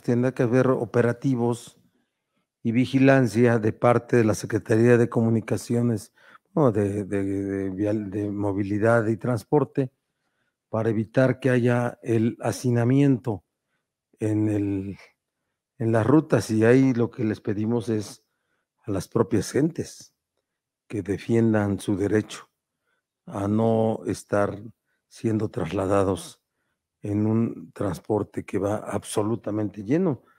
Pues, tendrá que haber operativos y vigilancia de parte de la Secretaría de Comunicaciones, de, Movilidad y Transporte, para evitar que haya el hacinamiento en, el, en las rutas. Y ahí lo que les pedimos es a las propias gentes que defiendan su derecho a no estar siendo trasladados en un transporte que va absolutamente lleno.